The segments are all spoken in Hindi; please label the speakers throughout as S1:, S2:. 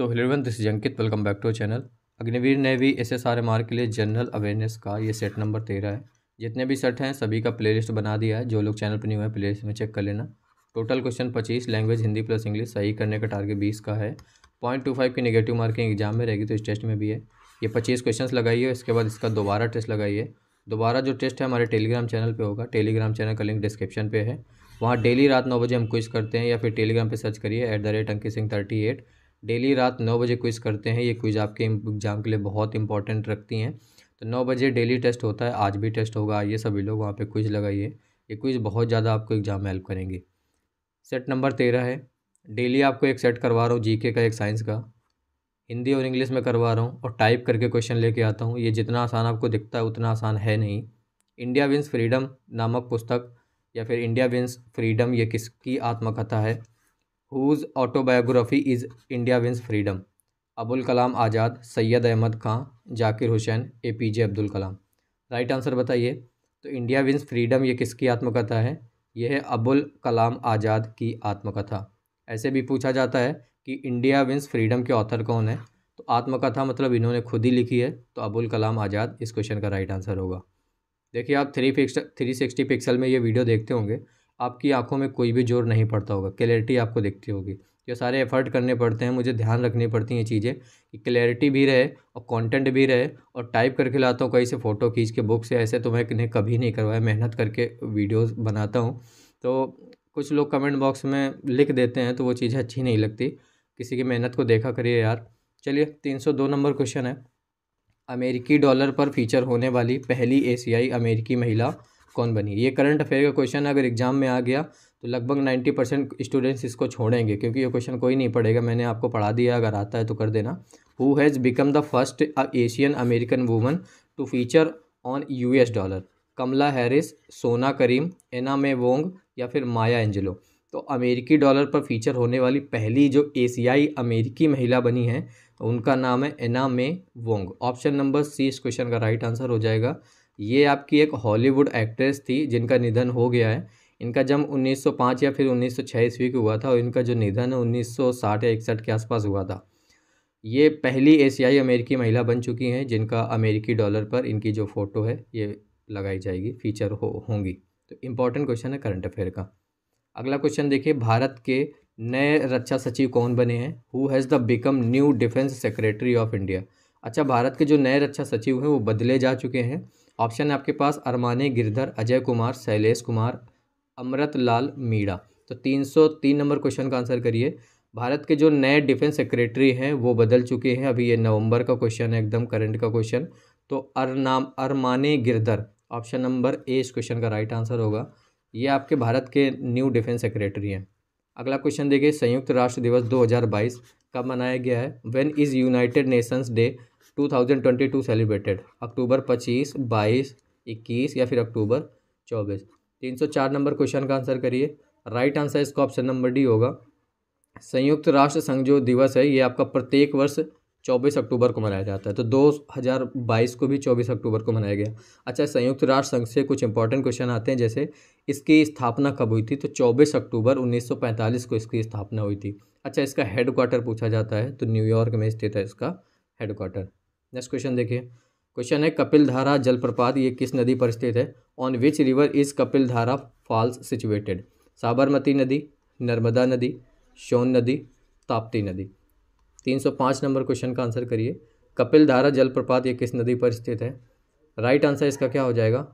S1: सो हेलोवन दिस जंकित welcome back to channel Agniveer ने भी S S R M R के लिए जनरल अवेयरनेस का ये सेट नंबर तेरह है जितने भी सेट हैं सभी का प्लेलिस्ट बना दिया है जो लोग चैनल पर न्यू है प्लेलिस्ट में चेक कर लेना टोटल क्वेश्चन पच्चीस लैंग्वेज हिंदी प्लस इंग्लिश सही करने का टारगेट बीस का है पॉइंट टू फाइव की निगेटिव मार्किंग एग्जाम में रहेगी तो इस टेस्ट में भी है ये पच्चीस क्वेश्चन लगाइए इसके बाद इसका दोबारा टेस्ट लगाइए दोबारा जो टेस्ट है हमारे टेलीग्राम चैनल पर होगा टेलीग्राम चैनल का लिंक डिस्क्रिप्शन पे है वहाँ डेली रात नौ बजे हम क्विज करते हैं या फिर टेलीग्राम पर सर्च करिए at the rate Ankit Singh thirty eight daily रात नौ बजे क्विज़ करते हैं ये क्विज़ आपके एग्ज़ाम के लिए बहुत इंपॉर्टेंट रखती हैं तो नौ बजे डेली टेस्ट होता है आज भी टेस्ट होगा आइए सभी लोग वहाँ पे क्विज़ लगाइए ये क्विज़ बहुत ज़्यादा आपको एग्ज़ाम में हेल्प करेंगे सेट नंबर तेरह है डेली आपको एक सेट करवा रहा हूँ जीके का एक साइंस का हिंदी और इंग्लिश में करवा रहा हूँ और टाइप करके क्वेश्चन लेके आता हूँ ये जितना आसान आपको दिखता है उतना आसान है नहीं इंडिया विंस फ्रीडम नामक पुस्तक या फिर इंडिया विंस फ्रीडम ये किसकी आत्मकथा है whose autobiography is India wins freedom Abul Kalam Azad Syed Ahmad Khan Zakir Hussain A P J Abdul Kalam right answer बताइए तो इंडिया विंस फ्रीडम ये किसकी आत्मकथा है यह है अबुल कलाम आज़ाद की आत्मकथा ऐसे भी पूछा जाता है कि इंडिया विंस फ्रीडम के ऑथर कौन है तो आत्मकथा मतलब इन्होंने खुद ही लिखी है तो अबुल कलाम आज़ाद इस क्वेश्चन का राइट आंसर होगा देखिए आप three pics three sixty pixel में ये वीडियो देखते होंगे आपकी आंखों में कोई भी जोर नहीं पड़ता होगा क्लैरिटी आपको दिखती होगी ये सारे एफर्ट करने पड़ते हैं मुझे ध्यान रखनी पड़ती हैं चीज़ें कि क्लैरिटी भी रहे और कंटेंट भी रहे और टाइप करके लाता हूँ कहीं से फ़ोटो खींच के बुक से ऐसे तो इन्हें कभी नहीं करवाया मेहनत करके वीडियोस बनाता हूँ तो कुछ लोग कमेंट बॉक्स में लिख देते हैं तो वो चीज़ें अच्छी नहीं लगती किसी की मेहनत को देखा करिए यार चलिए तीन सौ दो नंबर क्वेश्चन है अमेरिकी डॉलर पर फीचर होने वाली पहली एशियाई अमेरिकी महिला कौन बनी ये करंट अफेयर का क्वेश्चन अगर एग्जाम में आ गया तो लगभग नाइन्टी परसेंट स्टूडेंट्स इसको छोड़ेंगे क्योंकि ये क्वेश्चन कोई नहीं पढ़ेगा मैंने आपको पढ़ा दिया अगर आता है तो कर देना who has become the first Asian American woman to feature on U S dollar Kamala Harris Sona Karim Anna May Wong या फिर माया एंजलो तो अमेरिकी डॉलर पर फीचर होने वाली पहली जो एशियाई अमेरिकी महिला बनी है उनका नाम है Anna May Wong option number C इस क्वेश्चन का राइट आंसर हो जाएगा ये आपकी एक हॉलीवुड एक्ट्रेस थी जिनका निधन हो गया है इनका जन्म 1905 या फिर 1906 ईस्वी को हुआ था और इनका जो निधन है 1960 या इकसठ के आसपास हुआ था ये पहली एशियाई अमेरिकी महिला बन चुकी हैं जिनका अमेरिकी डॉलर पर इनकी जो फ़ोटो है ये लगाई जाएगी फीचर हो होंगी तो इम्पॉर्टेंट क्वेश्चन है करंट अफेयर का अगला क्वेश्चन देखिए भारत के नए रक्षा सचिव कौन बने हैं who has the become new defence secretary of India अच्छा भारत के जो नए रक्षा सचिव हैं वो बदले जा चुके हैं ऑप्शन है आपके पास अरमानी गिरधर अजय कुमार शैलेश कुमार अमृत लाल मीणा तो 303 नंबर क्वेश्चन का आंसर करिए भारत के जो नए डिफेंस सेक्रेटरी हैं वो बदल चुके हैं अभी ये नवंबर का क्वेश्चन है एकदम करंट का क्वेश्चन तो अरनाम Aramane Giridhar option number A इस क्वेश्चन का राइट आंसर होगा ये आपके भारत के न्यू डिफेंस सेक्रेटरी हैं अगला क्वेश्चन देखिए संयुक्त राष्ट्र दिवस दो कब मनाया गया है when is United Nations day 2022 celebrated October 25, 22, 21 या फिर अक्टूबर 24 304 नंबर क्वेश्चन का आंसर करिए राइट आंसर इसका ऑप्शन नंबर डी होगा संयुक्त राष्ट्र संघ जो दिवस है ये आपका प्रत्येक वर्ष चौबीस अक्टूबर को मनाया जाता है तो दो हज़ार बाईस को भी चौबीस अक्टूबर को मनाया गया अच्छा संयुक्त राष्ट्र संघ से कुछ इंपॉर्टेंट क्वेश्चन आते हैं जैसे इसकी स्थापना कब हुई थी तो चौबीस अक्टूबर 1945 को इसकी स्थापना हुई थी अच्छा इसका हेडक्वार्टर पूछा जाता है तो न्यूयॉर्क में स्थित है इसका हेडक्वार्टर नेक्स्ट क्वेश्चन देखिए क्वेश्चन है कपिल धारा जलप्रपात ये किस नदी पर स्थित है on which river is Kapil Dhara falls situated Sabarmati नदी नर्मदा नदी शोन नदी ताप्ती नदी 305 नंबर क्वेश्चन का आंसर करिए कपिल धारा जलप्रपात ये किस नदी पर स्थित है राइट आंसर इसका क्या हो जाएगा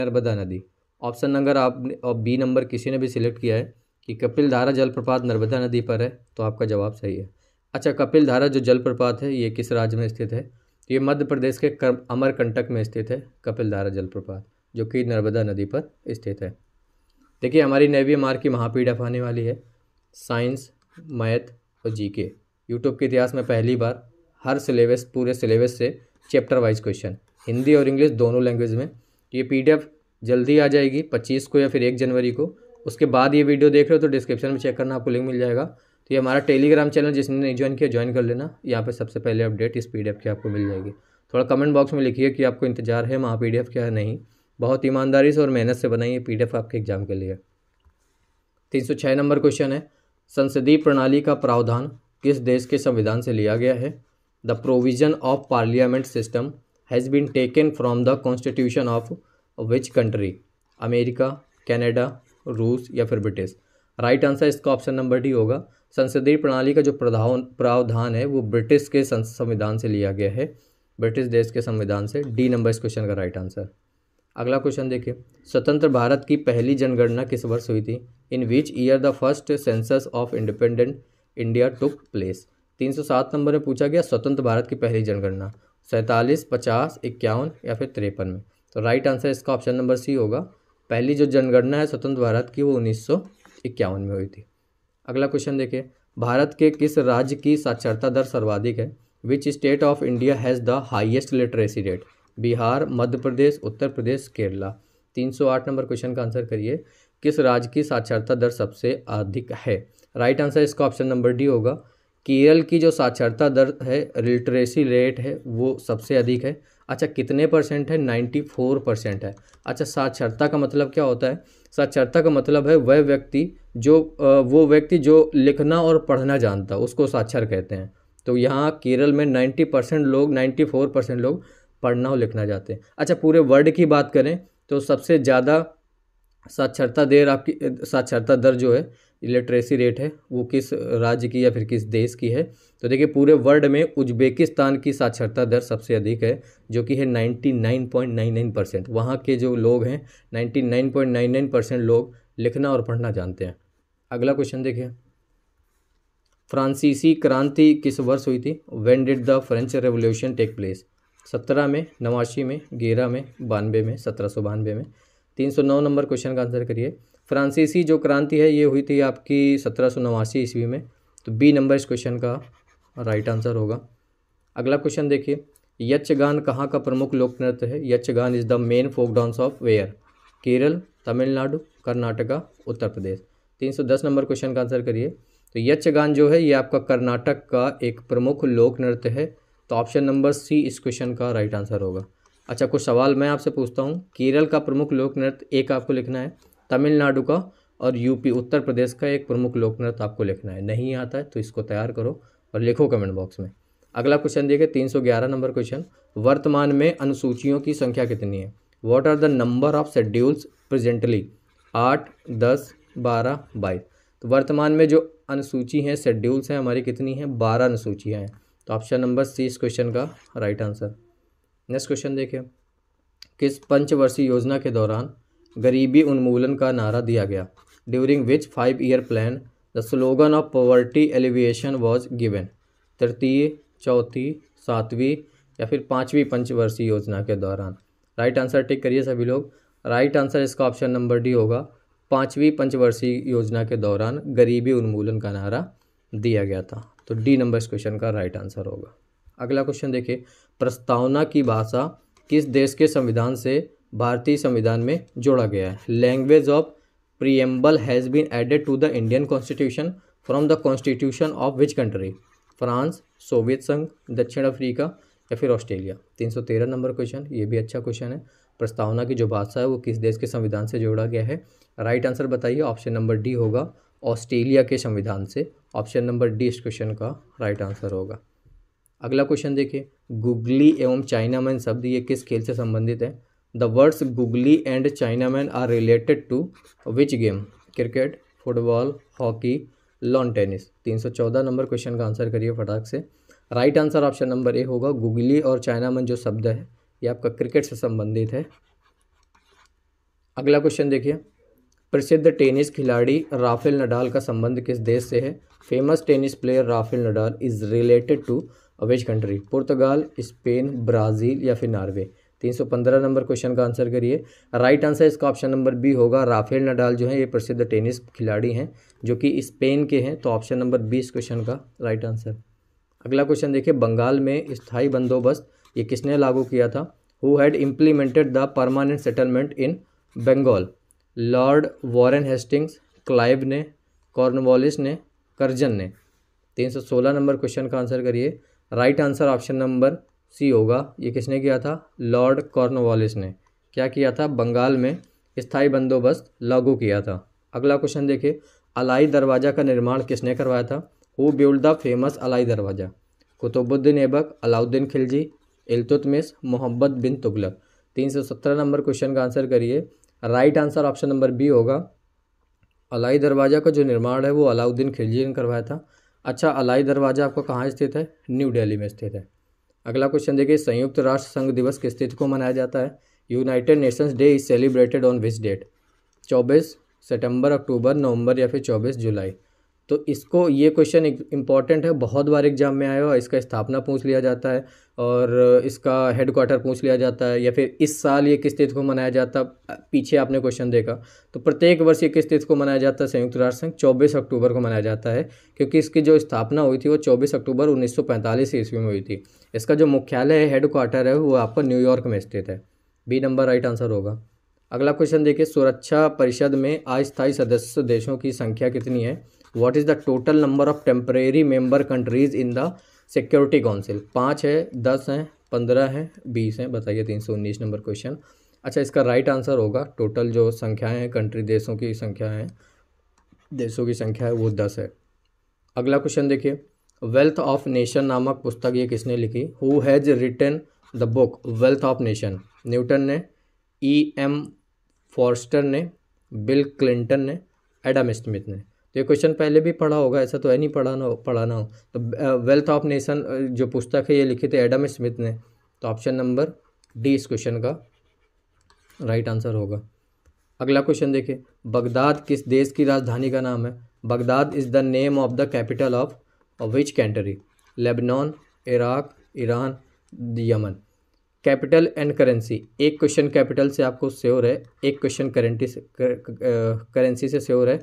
S1: नर्मदा नदी ऑप्शन नंबर आपने और बी नंबर किसी ने भी सिलेक्ट किया है कि कपिल धारा जलप्रपात नर्मदा नदी पर है तो आपका जवाब सही है अच्छा कपिल धारा जो जलप्रपात है ये किस राज्य में स्थित है तो ये मध्य प्रदेश के अमरकंटक में स्थित है कपिलधारा जलप्रपात जो कि नर्मदा नदी पर स्थित है देखिए हमारी नेवी मार्ग की महापीठ एफ आने वाली है साइंस मैथ और जीके यूट्यूब के इतिहास में पहली बार हर सिलेबस पूरे सिलेबस से चैप्टर वाइज क्वेश्चन हिंदी और इंग्लिश दोनों लैंग्वेज में ये पी जल्दी आ जाएगी पच्चीस को या फिर एक जनवरी को उसके बाद ये वीडियो देख रहे हो तो डिस्क्रिप्शन में चेक करना आपको लिंक मिल जाएगा तो ये हमारा टेलीग्राम चैनल जिसने नहीं ज्वाइन किया ज्वाइन कर लेना यहाँ पे सबसे पहले अपडेट इस पी की आपको मिल जाएगी थोड़ा कमेंट बॉक्स में लिखिए कि आपको इंतजार है वहाँ पी क्या है नहीं बहुत ईमानदारी से और मेहनत से बनाई ये पी आपके एग्जाम के लिए तीन सौ छः नंबर क्वेश्चन है संसदीय प्रणाली का प्रावधान किस देश के संविधान से लिया गया है the provision of parliament system has been taken from the constitution of which country America Canada रूस या फिर ब्रिटिश राइट आंसर इसका ऑप्शन नंबर डी होगा संसदीय प्रणाली का जो प्रावधान है वो ब्रिटिश के संविधान से लिया गया है ब्रिटिश देश के संविधान से डी नंबर इस क्वेश्चन का राइट आंसर अगला क्वेश्चन देखिए स्वतंत्र भारत की पहली जनगणना किस वर्ष हुई थी in which year the first census of independent India took place 307 number में पूछा गया स्वतंत्र भारत की पहली जनगणना सैंतालीस पचास इक्यावन या फिर तिरपन में तो राइट आंसर इसका ऑप्शन नंबर सी होगा पहली जो जनगणना है स्वतंत्र भारत की वो उन्नीस में हुई थी अगला क्वेश्चन देखिए भारत के किस राज्य की साक्षरता दर सर्वाधिक है which state of India has the highest literacy rate Bihar Madhya Pradesh Uttar Pradesh Kerala 308 number question का आंसर करिए किस राज्य की साक्षरता दर सबसे अधिक है राइट आंसर इसका ऑप्शन नंबर डी होगा केरल की जो साक्षरता दर है लिटरेसी रेट है वो सबसे अधिक है अच्छा कितने परसेंट है फोर परसेंट है अच्छा साक्षरता का मतलब क्या होता है साक्षरता का मतलब है वह व्यक्ति जो वो व्यक्ति जो लिखना और पढ़ना जानता उसको साक्षर कहते हैं तो यहाँ केरल में 90 परसेंट लोग 94 परसेंट लोग पढ़ना और लिखना चाहते हैं अच्छा पूरे वर्ल्ड की बात करें तो सबसे ज़्यादा साक्षरता देर आपकी साक्षरता दर जो है इलिट्रेसी रेट है वो किस राज्य की या फिर किस देश की है तो देखिए पूरे वर्ल्ड में उज्बेकिस्तान की साक्षरता दर सबसे अधिक है जो कि है 99.99 परसेंट वहाँ के जो लोग हैं 99.99 परसेंट लोग लिखना और पढ़ना जानते हैं अगला क्वेश्चन देखिए फ्रांसीसी क्रांति किस वर्ष हुई थी when did the French revolution take place सत्रह में नवासी में ग्यारह में बानवे में सत्रह सौ बानवे में तीन सौ नौ नंबर क्वेश्चन का आंसर करिए फ्रांसीसी जो क्रांति है ये हुई थी आपकी सत्रह सौ नवासी ईस्वी में तो बी नंबर इस क्वेश्चन का राइट आंसर होगा अगला क्वेश्चन देखिए यक्षगान कहाँ का प्रमुख लोक नृत्य है Yakshagana is the main folk dance of where Kerala Tamil Nadu Karnataka Uttar Pradesh तीन सौ दस नंबर क्वेश्चन का आंसर करिए तो यक्षगान जो है ये आपका कर्नाटक का एक प्रमुख लोक नृत्य है तो ऑप्शन नंबर सी इस क्वेश्चन का राइट आंसर होगा अच्छा कुछ सवाल मैं आपसे पूछता हूँ केरल का प्रमुख लोक नृत्य एक आपको लिखना है तमिलनाडु का और यूपी उत्तर प्रदेश का एक प्रमुख लोक नृत्य आपको लिखना है नहीं आता है तो इसको तैयार करो और लिखो कमेंट बॉक्स में अगला क्वेश्चन देखिए 311 नंबर क्वेश्चन वर्तमान में अनुसूचियों की संख्या कितनी है what are the number of schedules presently आठ दस बारह बाईस तो वर्तमान में जो अनुसूची हैं शेड्यूल्स हैं हमारी कितनी हैं बारह अनुसूचियाँ हैं तो ऑप्शन नंबर सी इस क्वेश्चन का राइट आंसर नेक्स्ट क्वेश्चन देखें किस पंचवर्षीय योजना के दौरान गरीबी उन्मूलन का नारा दिया गया during which five year plan the slogan of poverty alleviation was given तृतीय चौथी सातवीं या फिर पाँचवीं पंचवर्षीय योजना के दौरान राइट आंसर टिक करिए सभी लोग राइट आंसर इसका ऑप्शन नंबर डी होगा पाँचवीं पंचवर्षीय योजना के दौरान गरीबी उन्मूलन का नारा दिया गया था तो डी नंबर इस क्वेश्चन का राइट आंसर होगा अगला क्वेश्चन देखिए प्रस्तावना की भाषा किस देश के संविधान से भारतीय संविधान में जोड़ा गया है language of preamble has been added to the Indian constitution from the constitution of which country France सोवियत संघ दक्षिण अफ्रीका या फिर ऑस्ट्रेलिया 313 नंबर क्वेश्चन ये भी अच्छा क्वेश्चन है प्रस्तावना की जो भाषा है वो किस देश के संविधान से जोड़ा गया है राइट आंसर बताइए ऑप्शन नंबर डी होगा ऑस्ट्रेलिया के संविधान से ऑप्शन नंबर डी इस क्वेश्चन का राइट आंसर होगा अगला क्वेश्चन देखिए गुगली एवं चाइनामैन शब्द ये किस खेल से संबंधित है the words googly and chinaman are related to which game cricket football hockey lawn tennis तीन सौ चौदह नंबर क्वेश्चन का आंसर करिए फटाक से right answer option number A होगा गुगली और चाइनामैन जो शब्द है ये आपका क्रिकेट से संबंधित है अगला क्वेश्चन देखिए प्रसिद्ध टेनिस खिलाड़ी राफेल नडाल का संबंध किस देश से है famous tennis player Rafael Nadal is related to अवेज कंट्री पुर्तगाल स्पेन ब्राज़ील या फिर नॉर्वे 315 नंबर क्वेश्चन का आंसर करिए राइट आंसर इसका ऑप्शन नंबर बी होगा राफेल नडाल जो है ये प्रसिद्ध टेनिस खिलाड़ी हैं जो कि स्पेन के हैं तो ऑप्शन नंबर बी इस क्वेश्चन का राइट आंसर अगला क्वेश्चन देखिए बंगाल में स्थायी बंदोबस्त ये किसने लागू किया था who had implemented the permanent settlement in Bengal lord Warren Hastings Clive ने कॉर्नवालिस ने करजन ने 316 नंबर क्वेश्चन का आंसर करिए right answer option number C होगा ये किसने किया था लॉर्ड कॉर्नवालिस ने क्या किया था बंगाल में स्थाई बंदोबस्त लागू किया था अगला क्वेश्चन देखिए अलाई दरवाज़ा का निर्माण किसने करवाया था who build the famous Alai Darwaza Qutbuddin Aibak Alauddin Khilji Iltutmish Mohammad बिन तुगलक तीन सौ सत्रह नंबर क्वेश्चन का आंसर करिए right answer option number B होगा अलाई दरवाज़ा का जो निर्माण है वो अलाउद्दीन खिलजी ने करवाया था अच्छा अलाई दरवाज़ा आपको कहाँ स्थित है न्यू दिल्ली में स्थित है अगला क्वेश्चन देखिए संयुक्त राष्ट्र संघ दिवस किस तिथि को मनाया जाता है United Nations day is celebrated on which date चौबीस सितंबर अक्टूबर नवंबर या फिर चौबीस जुलाई तो इसको ये क्वेश्चन इंपॉर्टेंट है बहुत बार एग्जाम में आया और इसका स्थापना पूछ लिया जाता है और इसका क्वार्टर पूछ लिया जाता है या फिर इस साल ये किस तिथि को मनाया जाता पीछे आपने क्वेश्चन देखा तो प्रत्येक वर्ष ये किस तिथि को मनाया जाता है संयुक्त राष्ट्र संघ चौबीस अक्टूबर को मनाया जाता है क्योंकि इसकी जो स्थापना हुई थी वो चौबीस अक्टूबर उन्नीस सौ ईस्वी में हुई थी इसका जो मुख्यालय है हेड क्वार्टर है वो आपका न्यूयॉर्क में स्थित है बी नंबर राइट आंसर होगा अगला क्वेश्चन देखिए सुरक्षा परिषद में अस्थायी सदस्य देशों की संख्या कितनी है what is the total number of temporary member countries in the security council पाँच है दस हैं पंद्रह हैं बीस हैं बताइए तीन सौ उन्नीस नंबर क्वेश्चन अच्छा इसका राइट आंसर होगा टोटल जो संख्याएं हैं कंट्री देशों की संख्या है देशों की संख्या है वो दस है अगला क्वेश्चन देखिए वेल्थ ऑफ नेशन नामक पुस्तक ये किसने लिखी who has written the book wealth of nation Newton ने ई एम फॉर्स्टर ने बिल क्लिंटन ने एडम स्मिथ ने तो ये क्वेश्चन पहले भी पढ़ा होगा ऐसा तो है नहीं पढ़ाना पढ़ाना हो तो वेल्थ ऑफ नेशन जो पुस्तक है ये लिखी थी एडम स्मिथ ने तो ऑप्शन नंबर डी इस क्वेश्चन का राइट आंसर होगा अगला क्वेश्चन देखिए बगदाद किस देश की राजधानी का नाम है Baghdad is the name of the capital of which country Lebanon Iraq Iran Yemen capital and currency एक क्वेश्चन कैपिटल से आपको श्योर है एक क्वेश्चन करेंटी से करेंसी से श्योर है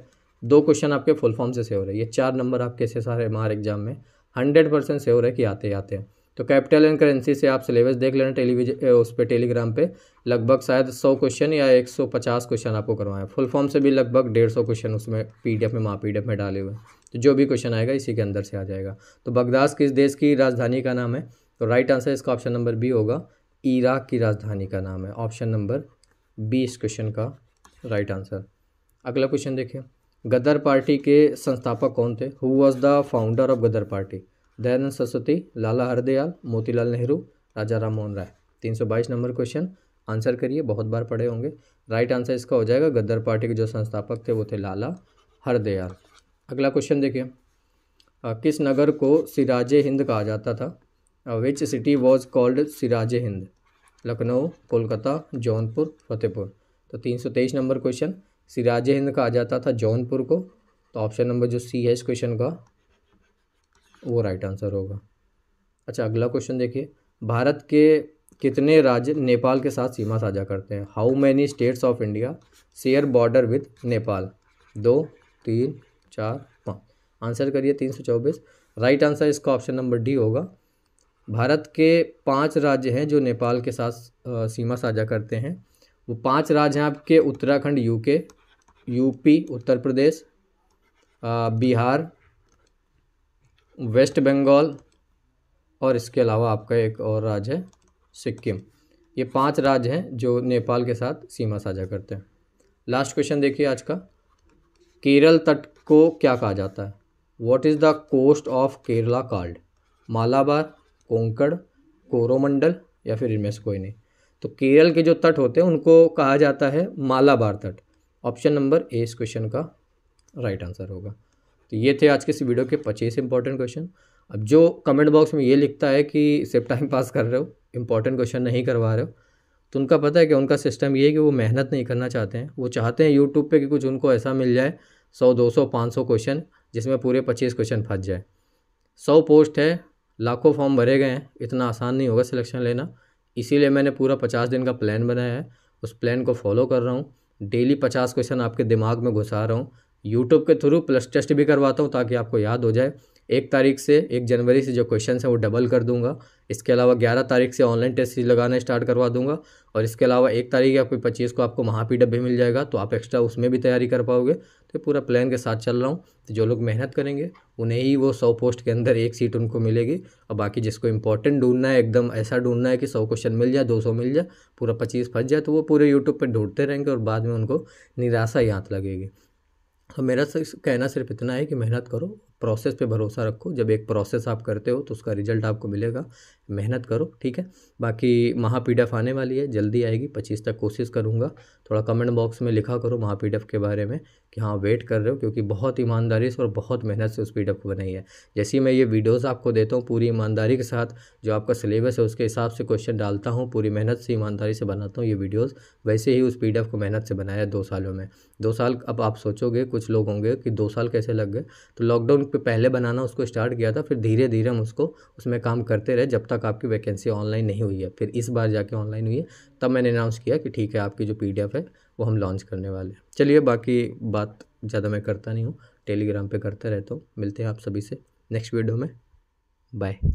S1: दो क्वेश्चन आपके फुल फॉर्म से से हो रहे ये चार नंबर आप कैसे सारे मार एग्जाम में हंड्रेड परसेंट सेव रहे कि आते आते हैं तो कैपिटल एंड करेंसी से आप सिलेबस देख लेना टेलीविजन उस पर टेलीग्राम पे लगभग शायद सौ क्वेश्चन या एक सौ पचास क्वेश्चन आपको करवाएं फुल फॉर्म से भी लगभग डेढ़ सौ क्वेश्चन उसमें एफ में माँ एफ में डाले हुए तो जो भी क्वेश्चन आएगा इसी के अंदर से आ जाएगा तो बगदास किस देश की राजधानी का नाम है तो राइट आंसर इसका ऑप्शन नंबर बी होगा इराक की राजधानी का नाम है ऑप्शन नंबर बी इस क्वेश्चन का राइट आंसर अगला क्वेश्चन देखिए गदर पार्टी के संस्थापक कौन थे who was the founder of Ghadar party Dayanand Saraswati Lala Hardayal Motilal Nehru Raja Ram Mohan Roy तीन सौ बाईस नंबर क्वेश्चन आंसर करिए बहुत बार पढ़े होंगे राइट आंसर इसका हो जाएगा गद्दर पार्टी के जो संस्थापक थे वो थे लाला हरदयाल अगला क्वेश्चन देखिए किस नगर को सिराज हिंद कहा जाता था which city was called Siraj Hind Lucknow Kolkata Jaunpur Fatehpur तो तीन सौ तेईस नंबर क्वेश्चन सिराज हिंद का आ जाता था जौनपुर को तो ऑप्शन नंबर जो सी है इस क्वेश्चन का वो राइट आंसर होगा अच्छा अगला क्वेश्चन देखिए भारत के कितने राज्य नेपाल के साथ सीमा साझा करते हैं how many states of India share border with Nepal दो तीन चार पाँच आंसर करिए तीन सौ चौबीस राइट आंसर इसका ऑप्शन नंबर डी होगा भारत के पांच राज्य हैं जो नेपाल के साथ सीमा साझा करते हैं वो पांच राज्य हैं आपके Uttarakhand UK UP Uttar Pradesh Bihar west Bengal और इसके अलावा आपका एक और राज्य है सिक्किम ये पांच राज्य हैं जो नेपाल के साथ सीमा साझा करते हैं लास्ट क्वेश्चन देखिए आज का केरल तट को क्या कहा जाता है what is the coast of Kerala called Malabar Konkan Coromandel या फिर इनमें से कोई नहीं तो केरल के जो तट होते हैं उनको कहा जाता है मालाबार तट ऑप्शन नंबर ए इस क्वेश्चन का राइट आंसर होगा तो ये थे आज के इस वीडियो के पच्चीस इंपॉर्टेंट क्वेश्चन अब जो कमेंट बॉक्स में ये लिखता है कि सिर्फ टाइम पास कर रहे हो इंपॉर्टेंट क्वेश्चन नहीं करवा रहे हो तो उनका पता है कि उनका सिस्टम ये है कि वो मेहनत नहीं करना चाहते हैं वो चाहते हैं यूट्यूब पर कि कुछ उनको ऐसा मिल जाए सौ दो सौ पाँच सौ क्वेश्चन जिसमें पूरे पच्चीस क्वेश्चन फंस जाए सौ पोस्ट है लाखों फॉर्म भरे गए हैं इतना आसान नहीं होगा सिलेक्शन लेना इसीलिए मैंने पूरा पचास दिन का प्लान बनाया है उस प्लान को फॉलो कर रहा हूँ डेली पचास क्वेश्चन आपके दिमाग में घुसा रहा हूँ यूट्यूब के थ्रू प्लस टेस्ट भी करवाता हूँ ताकि आपको याद हो जाए एक तारीख से एक जनवरी से जो क्वेश्चन हैं वो डबल कर दूंगा इसके अलावा ग्यारह तारीख से ऑनलाइन टेस्ट सीरीज लगाना स्टार्ट करवा दूंगा और इसके अलावा एक तारीख या कोई पच्चीस को आपको महापीडअप भी मिल जाएगा तो आप एक्स्ट्रा उसमें भी तैयारी कर पाओगे तो पूरा प्लान के साथ चल रहा हूँ तो जो लोग मेहनत करेंगे उन्हें ही वो सौ पोस्ट के अंदर एक सीट उनको मिलेगी और बाकी जिसको इंपॉर्टेंट ढूंढना है एकदम ऐसा ढूंढना है कि सौ क्वेश्चन मिल जाए दो सौ मिल जाए पूरा पच्चीस फंस जाए तो वो पूरे यूट्यूब पर ढूंढते रहेंगे और बाद में उनको निराशा ही हाथ लगेगी तो मेरा कहना सिर्फ इतना है कि मेहनत करो प्रोसेस पे भरोसा रखो जब एक प्रोसेस आप करते हो तो उसका रिजल्ट आपको मिलेगा मेहनत करो ठीक है बाकी महापीडफ आने वाली है जल्दी आएगी पच्चीस तक कोशिश करूँगा थोड़ा कमेंट बॉक्स में लिखा करो महापीडफ के बारे में कि हाँ वेट कर रहे हो क्योंकि बहुत ईमानदारी से और बहुत मेहनत से उस पीडफ को बनाई है जैसे मैं ये वीडियोज़ आपको देता हूँ पूरी ईमानदारी के साथ जो आपका सिलेबस है उसके हिसाब से क्वेश्चन डालता हूँ पूरी मेहनत से ईमानदारी से बनाता हूँ ये वीडियोज़ वैसे ही उस पी को मेहनत से बनाया दो सालों में दो साल अब आप सोचोगे कुछ लोग होंगे कि दो साल कैसे लग गए तो लॉकडाउन पे पहले बनाना उसको स्टार्ट किया था फिर धीरे धीरे हम उसको उसमें काम करते रहे जब तक आपकी वैकेंसी ऑनलाइन नहीं हुई है फिर इस बार जाके ऑनलाइन हुई है तब मैंने अनाउंस किया कि ठीक है आपकी जो पी है वो हम लॉन्च करने वाले हैं चलिए बाकी बात ज़्यादा मैं करता नहीं हूँ टेलीग्राम पर करते रहता हूँ मिलते हैं आप सभी से नेक्स्ट वीडियो में बाय